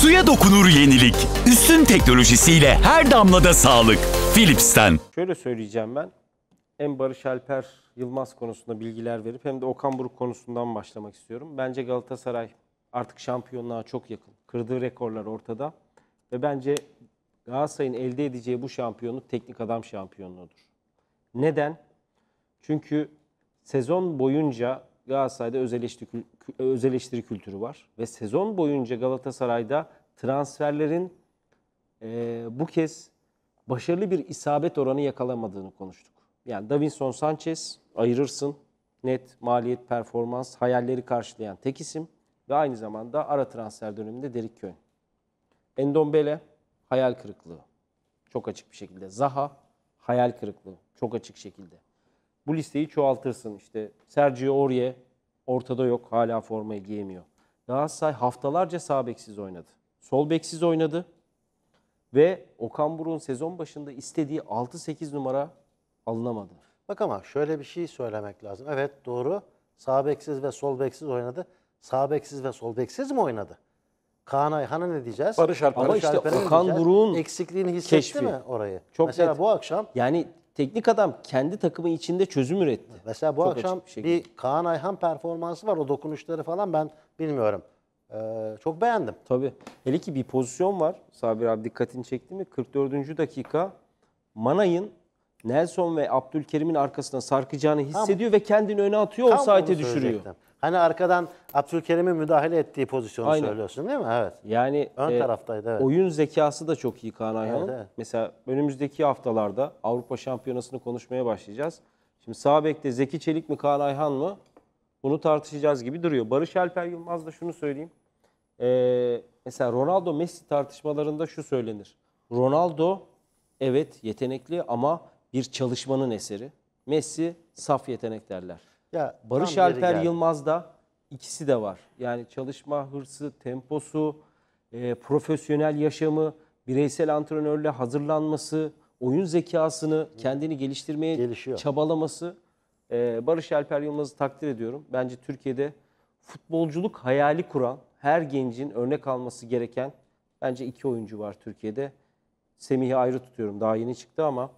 Suya dokunur yenilik. Üstün teknolojisiyle her damlada sağlık. Philips'ten. Şöyle söyleyeceğim ben. Hem Barış Alper Yılmaz konusunda bilgiler verip hem de Okan Buruk konusundan başlamak istiyorum. Bence Galatasaray artık şampiyonluğa çok yakın. Kırdığı rekorlar ortada. Ve bence Galatasaray'ın elde edeceği bu şampiyonluk teknik adam şampiyonluğudur. Neden? Çünkü sezon boyunca Galatasaray'da öz öz eleştiri kültürü var. Ve sezon boyunca Galatasaray'da transferlerin e, bu kez başarılı bir isabet oranı yakalamadığını konuştuk. Yani Davinson Sanchez ayırırsın. Net, maliyet, performans, hayalleri karşılayan tek isim. Ve aynı zamanda ara transfer döneminde Derik Köyn. Endombele hayal kırıklığı. Çok açık bir şekilde. Zaha hayal kırıklığı. Çok açık şekilde. Bu listeyi çoğaltırsın. İşte Sergio Aurier Ortada yok. Hala formayı giyemiyor. Galatasaray haftalarca sağ beksiz oynadı. Sol beksiz oynadı. Ve Okan Buruk'un sezon başında istediği 6-8 numara alınamadı. Bak ama şöyle bir şey söylemek lazım. Evet doğru. Sağ beksiz ve sol beksiz oynadı. Sağ beksiz ve sol beksiz mi oynadı? Kaan Ayhan'a ne diyeceğiz? Barış Alper. Ama işte Okan diyeceğiz? Buruk'un eksikliğini hissetti keşfi. mi orayı? Çok Mesela net. bu akşam Yani teknik adam kendi takımı içinde çözüm üretti. Mesela bu Çok akşam bir, Kaan Ayhan performansı var. O dokunuşları falan ben bilmiyorum. Ee, çok beğendim. Tabii. Hele ki bir pozisyon var. Sabir abi dikkatini çekti mi? 44. dakika Manay'ın Nelson ve Abdülkerim'in arkasına sarkacağını hissediyor tam, ve kendini öne atıyor, o saate düşürüyor. Hani arkadan Abdülkerim'in müdahale ettiği pozisyonu Aynen. söylüyorsun değil mi? Evet. Yani ön e, taraftaydı. Evet. Oyun zekası da çok iyi Kaan Ayhan'ın. Evet, evet. Mesela önümüzdeki haftalarda Avrupa Şampiyonası'nı konuşmaya başlayacağız. Şimdi sağ bekte Zeki Çelik mi Kaan Ayhan mı? Bunu tartışacağız gibi duruyor. Barış Alper Yılmaz da şunu söyleyeyim. Ee, mesela Ronaldo Messi tartışmalarında şu söylenir. Ronaldo evet yetenekli ama bir çalışmanın eseri. Messi saf yetenek derler. Ya Barış Alper Yılmaz da ikisi de var. Yani çalışma hırsı, temposu, e, profesyonel yaşamı, bireysel antrenörle hazırlanması, oyun zekasını, kendini geliştirmeye Gelişiyor. çabalaması. E, Barış Alper Yılmaz'ı takdir ediyorum. Bence Türkiye'de futbolculuk hayali kuran her gencin örnek alması gereken bence iki oyuncu var Türkiye'de. Semih'i ayrı tutuyorum. Daha yeni çıktı ama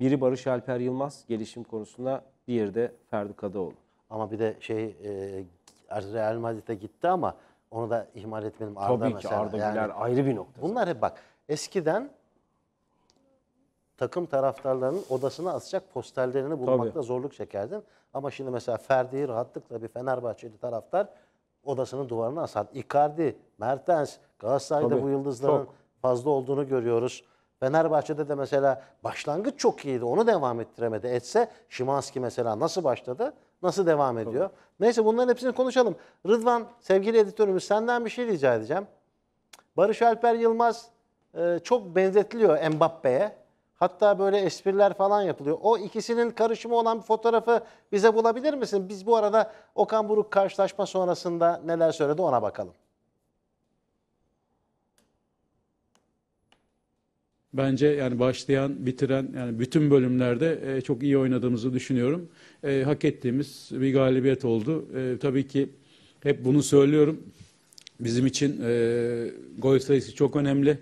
biri Barış Alper Yılmaz gelişim konusunda Diğeri de Ferdi Kadıoğlu. Ama bir de şey e, Real Madrid'e gitti ama onu da ihmal etmedim. Arda Tabii ki Arda Güler ayrı bir nokta. Bunlar hep bak eskiden takım taraftarlarının odasına asacak posterlerini bulmakta Tabii. zorluk çekerdin. Ama şimdi mesela Ferdi'yi rahatlıkla bir Fenerbahçeli taraftar odasının duvarına asar. Icardi, Mertens, Galatasaray'da Tabii, bu yıldızların çok. fazla olduğunu görüyoruz. Fenerbahçe'de de mesela başlangıç çok iyiydi. Onu devam ettiremedi. Etse Şimanski mesela nasıl başladı? Nasıl devam ediyor? Tabii. Neyse bunların hepsini konuşalım. Rıdvan sevgili editörümüz senden bir şey rica edeceğim. Barış Alper Yılmaz e, çok benzetiliyor Mbappe'ye. Hatta böyle espriler falan yapılıyor. O ikisinin karışımı olan bir fotoğrafı bize bulabilir misin? Biz bu arada Okan Buruk karşılaşma sonrasında neler söyledi ona bakalım. bence yani başlayan, bitiren yani bütün bölümlerde e, çok iyi oynadığımızı düşünüyorum. E, hak ettiğimiz bir galibiyet oldu. E, tabii ki hep bunu söylüyorum. Bizim için e, gol sayısı çok önemli.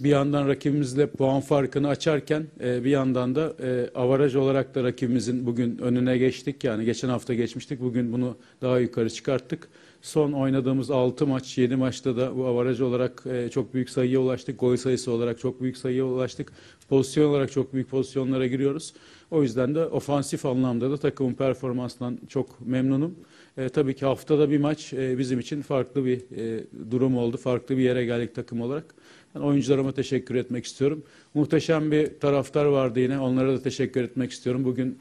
Bir yandan rakibimizle puan farkını açarken e, bir yandan da e, avaraj olarak da rakibimizin bugün önüne geçtik. Yani geçen hafta geçmiştik. Bugün bunu daha yukarı çıkarttık. Son oynadığımız 6 maç, 7 maçta da bu avaraj olarak e, çok büyük sayıya ulaştık. Gol sayısı olarak çok büyük sayıya ulaştık. Pozisyon olarak çok büyük pozisyonlara giriyoruz. O yüzden de ofansif anlamda da takımın performansından çok memnunum. E, tabii ki haftada bir maç e, bizim için farklı bir e, durum oldu. Farklı bir yere geldik takım olarak. Ben oyuncularıma teşekkür etmek istiyorum. Muhteşem bir taraftar vardı yine. Onlara da teşekkür etmek istiyorum. Bugün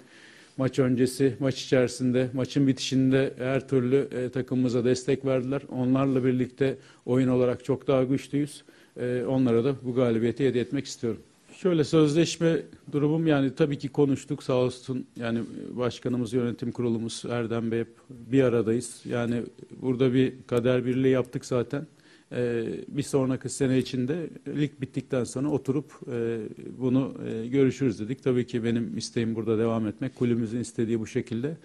maç öncesi, maç içerisinde, maçın bitişinde her türlü e, takımımıza destek verdiler. Onlarla birlikte oyun olarak çok daha güçlüyüz. E, onlara da bu galibiyeti hediye etmek istiyorum. Şöyle sözleşme durumum yani tabii ki konuştuk sağ olsun yani başkanımız yönetim kurulumuz Erdem Bey hep bir aradayız. Yani burada bir kader birliği yaptık zaten e, bir sonraki sene içinde lig bittikten sonra oturup e, bunu e, görüşürüz dedik. Tabii ki benim isteğim burada devam etmek. Kulübümüzün istediği bu şekilde.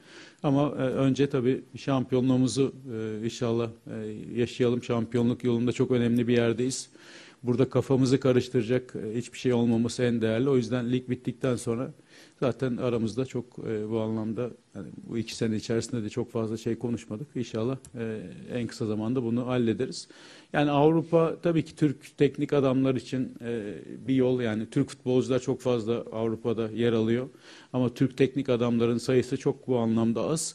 Ama e, önce tabii şampiyonluğumuzu e, inşallah e, yaşayalım. Şampiyonluk yolunda çok önemli bir yerdeyiz burada kafamızı karıştıracak e, hiçbir şey olmaması en değerli. O yüzden lig bittikten sonra zaten aramızda çok e, bu anlamda yani bu iki sene içerisinde de çok fazla şey konuşmadık. İnşallah e, en kısa zamanda bunu hallederiz. Yani Avrupa tabii ki Türk teknik adamlar için bir yol yani Türk futbolcular çok fazla Avrupa'da yer alıyor. Ama Türk teknik adamların sayısı çok bu anlamda az.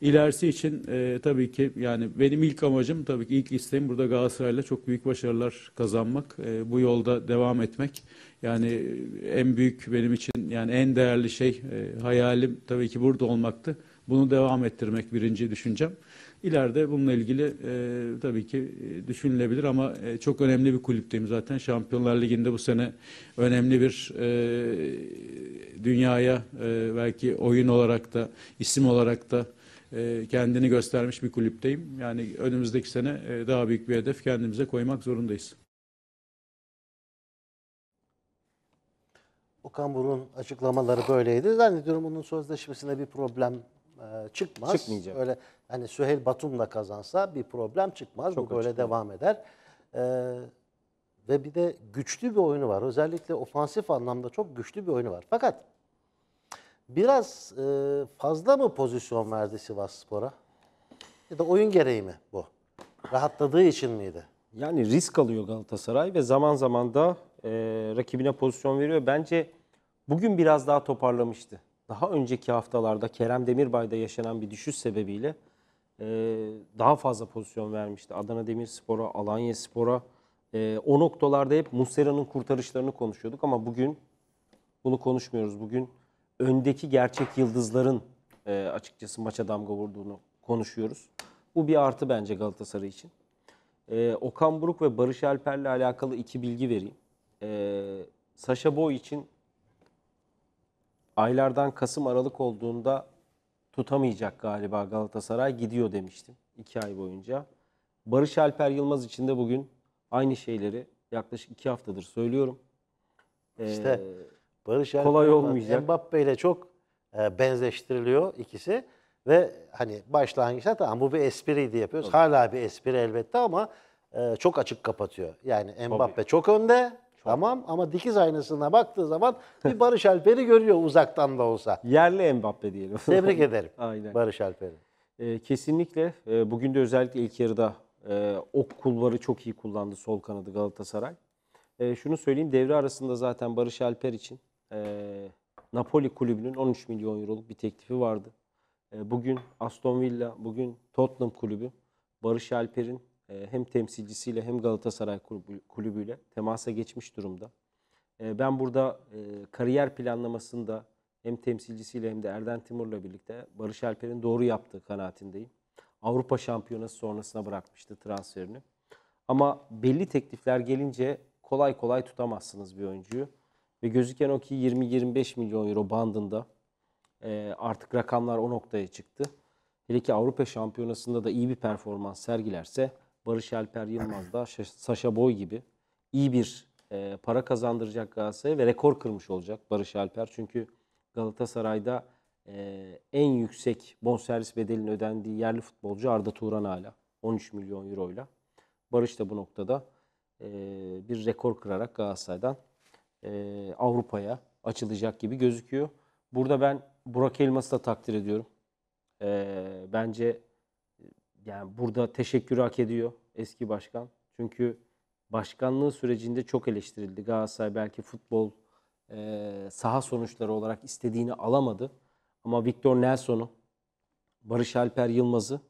İlerisi için e, tabii ki yani benim ilk amacım tabii ki ilk isteğim burada Galatasaray'la çok büyük başarılar kazanmak. E, bu yolda devam etmek. Yani e, en büyük benim için yani en değerli şey e, hayalim tabii ki burada olmaktı. Bunu devam ettirmek birinci düşüncem. İleride bununla ilgili e, tabii ki e, düşünülebilir ama e, çok önemli bir kulüpteyim zaten. Şampiyonlar Ligi'nde bu sene önemli bir e, dünyaya e, belki oyun olarak da, isim olarak da e, kendini göstermiş bir kulüpteyim. Yani önümüzdeki sene e, daha büyük bir hedef kendimize koymak zorundayız. Okan Burun açıklamaları böyleydi. Zannediyorum bunun sözleşmesinde bir problem e, çıkmaz. Çıkmayacak. Öyle hani Süheyl Batum'la kazansa bir problem çıkmaz. Çok Bu böyle açıklam. devam eder. E, ve bir de güçlü bir oyunu var. Özellikle ofansif anlamda çok güçlü bir oyunu var. Fakat biraz e, fazla mı pozisyon verdi Sivas Spor'a? Ya da oyun gereği mi bu? Rahatladığı için miydi? Yani risk alıyor Galatasaray ve zaman zaman da e, rakibine pozisyon veriyor. Bence bugün biraz daha toparlamıştı. Daha önceki haftalarda Kerem Demirbay'da yaşanan bir düşüş sebebiyle e, daha fazla pozisyon vermişti. Adana Demirspor'a, Alanya Spor'a. E, o noktalarda hep Muslera'nın kurtarışlarını konuşuyorduk ama bugün bunu konuşmuyoruz. Bugün öndeki gerçek yıldızların e, açıkçası maça damga vurduğunu konuşuyoruz. Bu bir artı bence Galatasaray için. E, Okan Buruk ve Barış Alper'le alakalı iki bilgi vereyim. E, Sasha Boy için aylardan Kasım Aralık olduğunda tutamayacak galiba Galatasaray gidiyor demiştim iki ay boyunca. Barış Alper Yılmaz için de bugün aynı şeyleri yaklaşık iki haftadır söylüyorum. E, işte Barış kolay olmayacak. Mbappe ile çok e, benzeştiriliyor ikisi ve hani başlangıçta şey, tamam bu bir espriydi yapıyoruz. Tabii. Hala bir espri elbette ama e, çok açık kapatıyor. Yani Mbappe Tabii. çok önde. Tamam ama dikiz aynasına baktığı zaman bir Barış Alper'i görüyor uzaktan da olsa. Yerli Mbappe diyelim. Tebrik ederim Aynen. Barış Alper'i. E, kesinlikle. E, bugün de özellikle ilk yarıda e, o kulvarı çok iyi kullandı sol kanadı Galatasaray. E, şunu söyleyeyim devre arasında zaten Barış Alper için e, Napoli kulübünün 13 milyon euroluk bir teklifi vardı. E, bugün Aston Villa, bugün Tottenham kulübü Barış Alper'in e, hem temsilcisiyle hem Galatasaray kulübüyle temasa geçmiş durumda. E, ben burada e, kariyer planlamasında hem temsilcisiyle hem de Erden Timur'la birlikte Barış Alper'in doğru yaptığı kanaatindeyim. Avrupa Şampiyonası sonrasına bırakmıştı transferini. Ama belli teklifler gelince kolay kolay tutamazsınız bir oyuncuyu. Ve gözüken o ki 20-25 milyon euro bandında e, artık rakamlar o noktaya çıktı. Hele ki Avrupa Şampiyonası'nda da iyi bir performans sergilerse Barış Alper Yılmaz da Sasha Boy gibi iyi bir e, para kazandıracak Galatasaray'a ve rekor kırmış olacak Barış Alper. Çünkü Galatasaray'da e, en yüksek bonservis bedelinin ödendiği yerli futbolcu Arda Turan hala 13 milyon euro ile Barış da bu noktada e, bir rekor kırarak Galatasaray'dan e, Avrupa'ya açılacak gibi gözüküyor. Burada ben Burak Elmas'ı da takdir ediyorum. E, bence e, yani burada teşekkür hak ediyor eski başkan. Çünkü başkanlığı sürecinde çok eleştirildi. Galatasaray belki futbol e, saha sonuçları olarak istediğini alamadı. Ama Victor Nelson'u, Barış Alper Yılmaz'ı,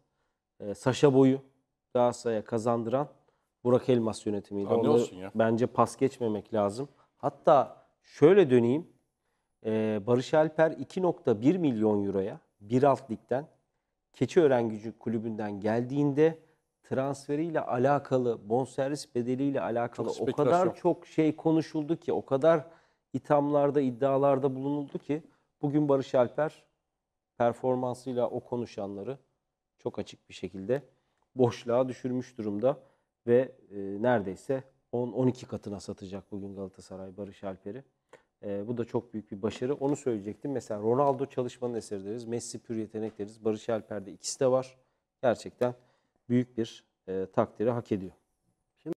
e, Saşa Boy'u Galatasaray'a kazandıran Burak Elmas yönetimiydi. Onu bence pas geçmemek lazım. Hatta şöyle döneyim. Ee, Barış Alper 2.1 milyon euroya bir alt ligden Keçiören Gücü Kulübü'nden geldiğinde transferiyle alakalı, bonservis bedeliyle alakalı o kadar çok şey konuşuldu ki, o kadar ithamlarda, iddialarda bulunuldu ki bugün Barış Alper performansıyla o konuşanları çok açık bir şekilde boşluğa düşürmüş durumda ve e, neredeyse 10-12 katına satacak bugün Galatasaray Barış Alper'i. E, bu da çok büyük bir başarı. Onu söyleyecektim. Mesela Ronaldo çalışmanın eseri deriz. Messi pür yetenek deriz. Barış Alper'de ikisi de var. Gerçekten büyük bir e, takdiri hak ediyor.